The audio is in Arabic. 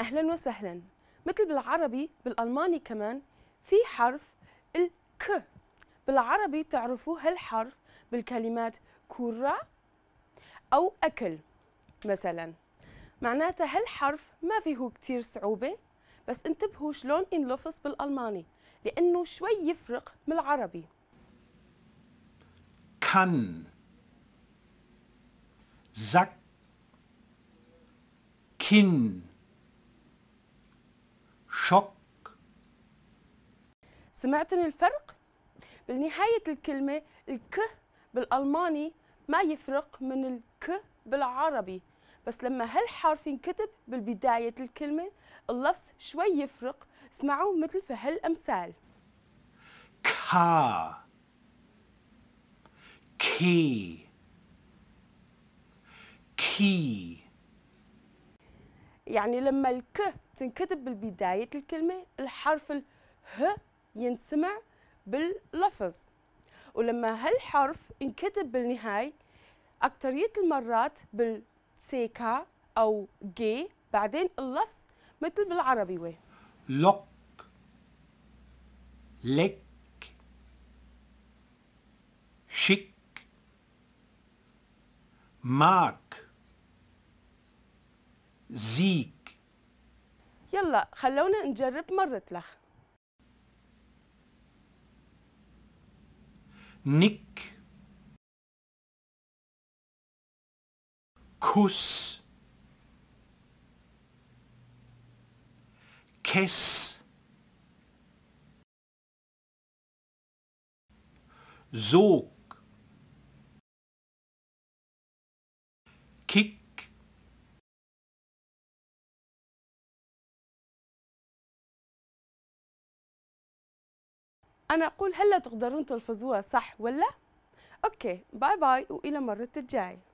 أهلا وسهلا مثل بالعربي بالألماني كمان في حرف الك بالعربي تعرفوا هالحرف بالكلمات كرة أو أكل مثلا معناتها هالحرف ما فيه كتير صعوبة بس انتبهوا شلون لفظ بالألماني لأنه شوي يفرق من العربي كان زك Kinn شك سمعتني الفرق؟ بالنهاية الكلمة الك بالألماني ما يفرق من الك بالعربي بس لما هالحرف ينكتب بالبداية الكلمة اللفظ شوي يفرق اسمعوا مثل في هالأمثال كا كي كي يعني لما الك تنكتب بالبداية الكلمة الحرف اله ينسمع باللفظ ولما هالحرف انكتب بالنهاية أكترية المرات بالتسيكا أو جي بعدين اللفظ مثل بالعربي وي لك لك شك ماك زيك يلا خلونا نجرب مرة لخ نك كس كس زوق كيك أنا أقول هلا تقدرون تلفظوها صح ولا؟ أوكي باي باي وإلى مرة الجاي